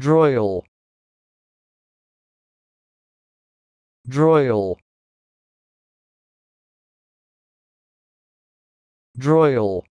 Droil. Droil. Droil.